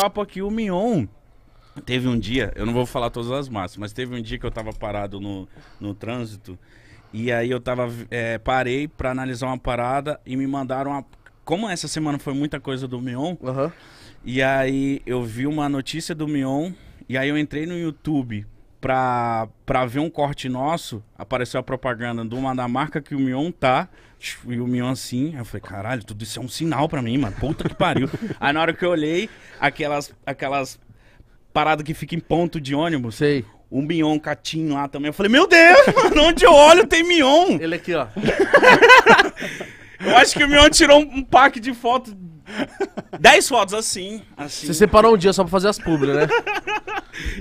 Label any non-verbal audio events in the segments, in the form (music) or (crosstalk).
papo aqui, o Mion. Teve um dia, eu não vou falar todas as massas, mas teve um dia que eu tava parado no, no trânsito. E aí eu tava. É, parei pra analisar uma parada e me mandaram uma. Como essa semana foi muita coisa do Mion, uhum. e aí eu vi uma notícia do Mion, e aí eu entrei no YouTube pra, pra ver um corte nosso, apareceu a propaganda de uma da marca que o Mion tá. E o Mion assim. Aí eu falei, caralho, tudo isso é um sinal pra mim, mano. Puta que pariu. (laughs) aí na hora que eu olhei, aquelas, aquelas paradas que fica em ponto de ônibus. Sei. O Mion Catinho lá também. Eu falei, meu Deus, (laughs) mano, onde eu olho tem Mion. Ele aqui, ó. (laughs) eu acho que o Mion tirou um, pack de fotos. Dez fotos assim, assim. Você separou um dia só pra fazer as publi, né?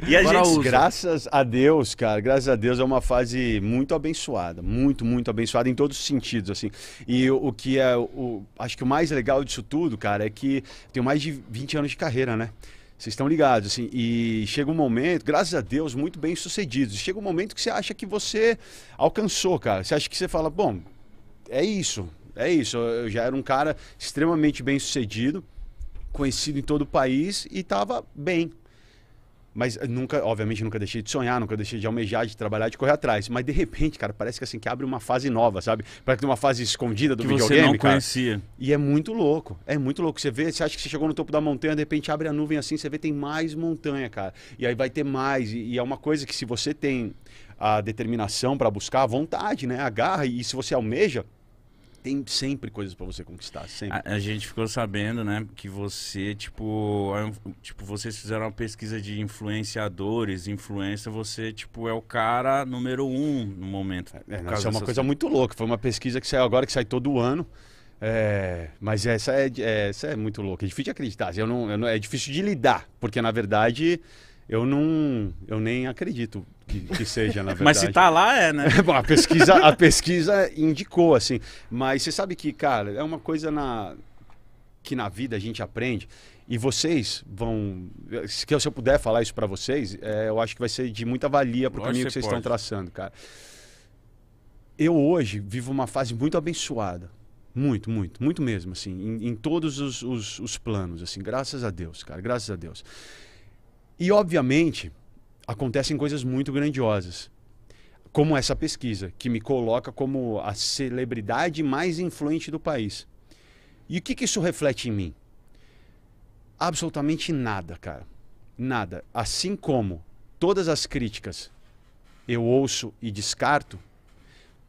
E a Agora gente usa. Graças a Deus, cara, graças a Deus é uma fase muito abençoada, muito, muito abençoada em todos os sentidos, assim. E o, o que é, o, acho que o mais legal disso tudo, cara, é que tenho mais de 20 anos de carreira, né? Vocês estão ligados, assim, e chega um momento, graças a Deus, muito bem sucedidos. Chega um momento que você acha que você alcançou, cara. Você acha que você fala, bom, é isso, é isso. Eu já era um cara extremamente bem sucedido, conhecido em todo o país e estava bem, mas nunca, obviamente, nunca deixei de sonhar, nunca deixei de almejar, de trabalhar, de correr atrás. Mas de repente, cara, parece que assim que abre uma fase nova, sabe? Parece que uma fase escondida do que videogame, você não cara. conhecia. E é muito louco. É muito louco. Você vê, você acha que você chegou no topo da montanha, de repente abre a nuvem assim, você vê tem mais montanha, cara. E aí vai ter mais. e, e é uma coisa que se você tem a determinação para buscar, a vontade, né? A garra e se você almeja, tem sempre coisas para você conquistar, sempre. A, a, gente ficou sabendo, né, que você, tipo, é tipo, vocês fizeram uma pesquisa de influenciadores, influência, você, tipo, é o cara número um no momento. É, é não, isso é uma coisa muito louca, foi uma pesquisa que saiu agora, que sai todo ano, é, mas essa é, é, essa é muito louca, é difícil de acreditar, eu não, eu não, é difícil de lidar, porque, na verdade, eu não, eu nem acredito que, que, seja, na verdade. (laughs) Mas se tá lá, é, né? (laughs) Bom, a, pesquisa, a pesquisa indicou, assim. Mas você sabe que, cara, é uma coisa na, que na vida a gente aprende. E vocês vão. Se eu puder falar isso para vocês, é, eu acho que vai ser de muita valia pro Lógico caminho que vocês pode. estão traçando, cara. Eu hoje vivo uma fase muito abençoada. Muito, muito, muito mesmo, assim, em, em todos os, os, os planos, assim, graças a Deus, cara, graças a Deus. E, obviamente, acontecem coisas muito grandiosas. Como essa pesquisa, que me coloca como a celebridade mais influente do país. E o que, que isso reflete em mim? Absolutamente nada, cara. Nada. Assim como todas as críticas eu ouço e descarto,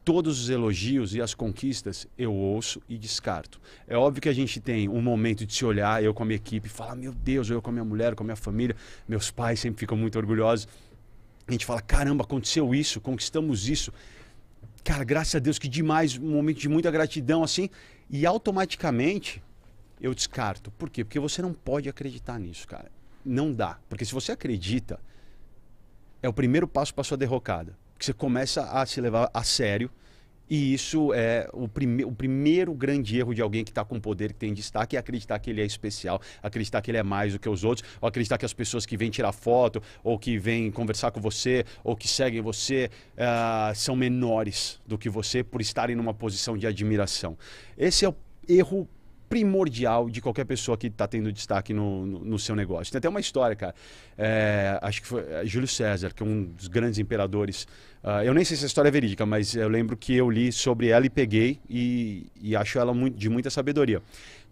todos os elogios e as conquistas eu ouço e descarto. É óbvio que a gente tem um momento de se olhar, eu com a minha equipe, falar, meu Deus, eu com a minha mulher, com a minha família, meus pais sempre ficam muito orgulhosos. A gente fala, caramba, aconteceu isso, conquistamos isso. Cara, graças a Deus que demais, um momento de muita gratidão assim, e automaticamente eu descarto. Por quê? Porque você não pode acreditar nisso, cara. Não dá. Porque se você acredita, é o primeiro passo para sua derrocada que você começa a se levar a sério. E isso é o, prime o primeiro grande erro de alguém que está com poder, que tem destaque, é acreditar que ele é especial, acreditar que ele é mais do que os outros, ou acreditar que as pessoas que vêm tirar foto, ou que vêm conversar com você, ou que seguem você, uh, são menores do que você por estarem numa posição de admiração. Esse é o erro primordial de qualquer pessoa que está tendo destaque no, no, no, seu negócio. Tem até uma história, cara. É, acho que foi é, Júlio César, que é um dos grandes imperadores. Uh, eu nem sei se a história é verídica, mas eu lembro que eu li sobre ela e peguei e, e acho ela muito, de muita sabedoria.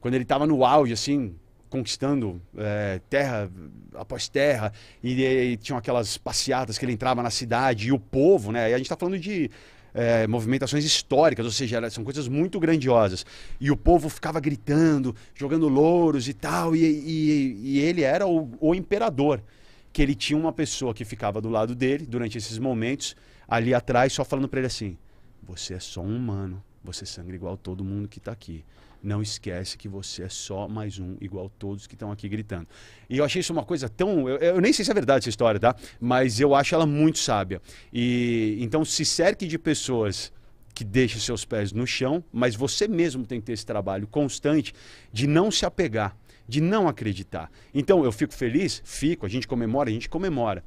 Quando ele estava no auge, assim, conquistando é, terra após terra, e, e, tinham aquelas passeatas que ele entrava na cidade, e o povo, né? E a gente está falando de é, movimentações históricas, ou seja, são coisas muito grandiosas. E o povo ficava gritando, jogando louros e tal, e, e, e ele era o, o imperador, que ele tinha uma pessoa que ficava do lado dele durante esses momentos, ali atrás, só falando para ele assim: Você é só um humano, você sangra igual todo mundo que está aqui não esquece que você é só mais um, igual todos que estão aqui gritando. E eu achei isso uma coisa tão. Eu, eu, nem sei se é verdade essa história, tá? Mas eu acho ela muito sábia. E então se cerque de pessoas que deixem seus pés no chão, mas você mesmo tem que ter esse trabalho constante de não se apegar, de não acreditar. Então eu fico feliz, fico, a gente comemora, a gente comemora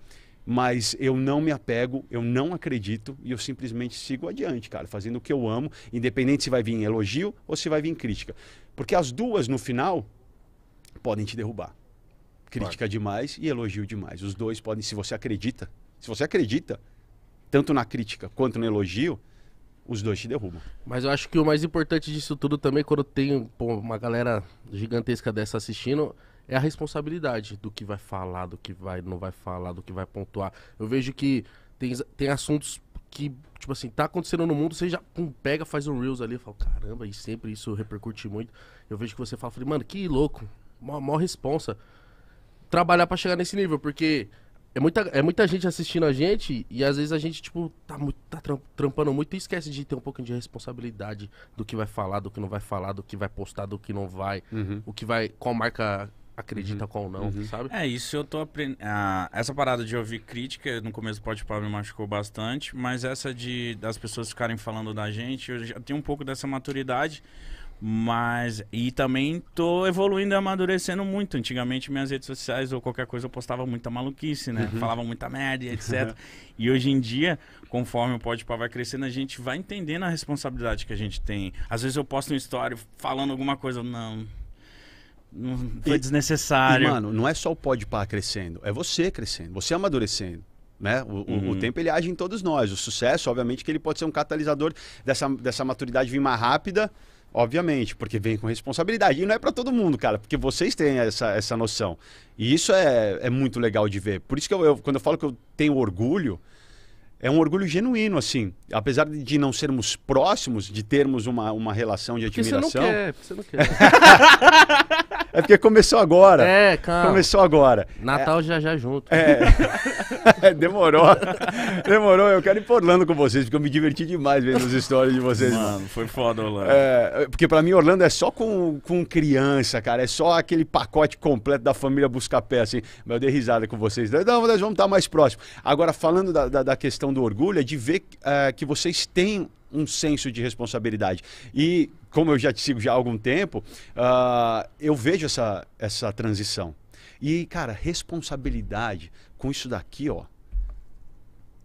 mas eu não me apego, eu não acredito e eu simplesmente sigo adiante, cara, fazendo o que eu amo, independente se vai vir elogio ou se vai vir crítica. Porque as duas, no final, podem te derrubar. Crítica claro. demais e elogio demais. Os dois podem, se você acredita, se você acredita tanto na crítica quanto no elogio, os dois te derrubam. Mas eu acho que o mais importante disso tudo também, quando tem pô, uma galera gigantesca dessa assistindo, é a responsabilidade do que vai falar, do que vai não vai falar, do que vai pontuar. Eu vejo que tem, tem assuntos que, tipo assim, tá acontecendo no mundo, você já pum, pega, faz um Reels ali, fala caramba, e sempre isso repercute muito. Eu vejo que você fala, falei, mano, que louco, maior responsa. Trabalhar para chegar nesse nível, porque é muita, é muita gente assistindo a gente e às vezes a gente, tipo, tá, muito, tá trampando muito e esquece de ter um pouquinho de responsabilidade do que vai falar, do que não vai falar, do que vai postar, do que não vai, uhum. o que vai, qual marca acredita uhum. qual não, uhum. sabe? É, isso eu tô aprendendo. Ah, essa parada de ouvir crítica no começo do Pode Pá me machucou bastante, mas essa de das pessoas ficarem falando da gente, eu já tenho um pouco dessa maturidade. Mas, e também tô evoluindo e amadurecendo muito. Antigamente, minhas redes sociais ou qualquer coisa eu postava muita maluquice, né? Uhum. Falava muita merda e (laughs) etc. e hoje em dia, conforme o Pode vai crescendo, a gente vai entendendo a responsabilidade que a gente tem. Às vezes eu posto um story falando alguma coisa, não, foi e, desnecessário. E, mano, não é só o pode pá crescendo, é você crescendo, você amadurecendo. Né? O, uhum. o, tempo ele age em todos nós. O sucesso, obviamente, que ele pode ser um catalisador dessa, dessa maturidade vir mais rápida, obviamente, porque vem com responsabilidade. E não é para todo mundo, cara, porque vocês têm essa, essa noção. E isso é, é muito legal de ver. Por isso que eu, eu quando eu falo que eu tenho orgulho, é um orgulho genuíno, assim. Apesar de não sermos próximos, de termos uma, uma relação de porque admiração. Você não quer, você não quer. (laughs) É porque começou agora. É, calma. Começou agora. Natal é, já já junto. É. (laughs) Demorou. Demorou. Eu quero ir por Orlando com vocês, porque eu me diverti demais vendo as histórias de vocês. Mano, foi foda, Orlando. É, porque para mim, Orlando é só com, com criança, cara. É só aquele pacote completo da família pé, assim. Mas eu dei risada com vocês. Não, nós vamos estar mais próximos. Agora, falando da, da, da questão do orgulho, é de ver uh, que vocês têm um senso de responsabilidade. E como eu já te sigo já há algum tempo, uh, eu vejo essa, essa transição. E, cara, responsabilidade com isso daqui, ó,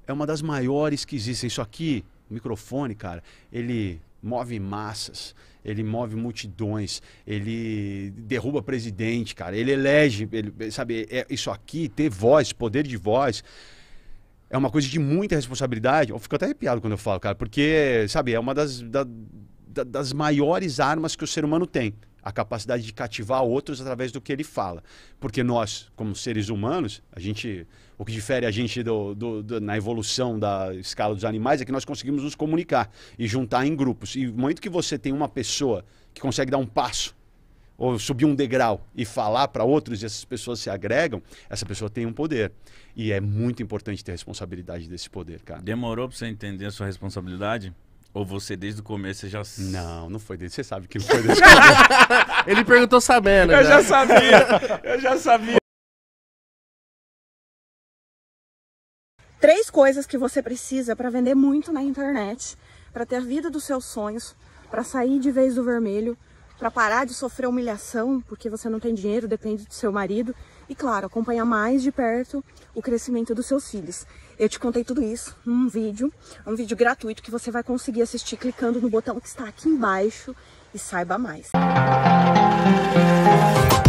é uma das maiores que existem. Isso aqui, o microfone, cara, ele move massas, ele move multidões, ele derruba presidente, cara, ele elege, ele, sabe, é, isso aqui, ter voz, poder de voz, é uma coisa de muita responsabilidade. Eu fico até arrepiado quando eu falo, cara, porque, sabe, é uma das. Da, da, das maiores armas que o ser humano tem. A capacidade de cativar outros através do que ele fala. Porque nós, como seres humanos, a gente. O que difere a gente do, do, do, na evolução da escala dos animais é que nós conseguimos nos comunicar e juntar em grupos. E no momento que você tem uma pessoa que consegue dar um passo ou subir um degrau e falar para outros e essas pessoas se agregam, essa pessoa tem um poder. E é muito importante ter responsabilidade desse poder, cara. Demorou para você entender a sua responsabilidade? Ou você desde o começo já. Não, não foi desde. Você sabe que não foi desde o começo. (laughs) Ele perguntou sabendo. Eu né? já sabia. Eu já sabia. Três coisas que você precisa para vender muito na internet, para ter a vida dos seus sonhos, para sair de vez do vermelho para parar de sofrer humilhação, porque você não tem dinheiro, depende do seu marido, e claro, acompanhar mais de perto o crescimento dos seus filhos. Eu te contei tudo isso num vídeo, um vídeo gratuito que você vai conseguir assistir clicando no botão que está aqui embaixo e saiba mais. Música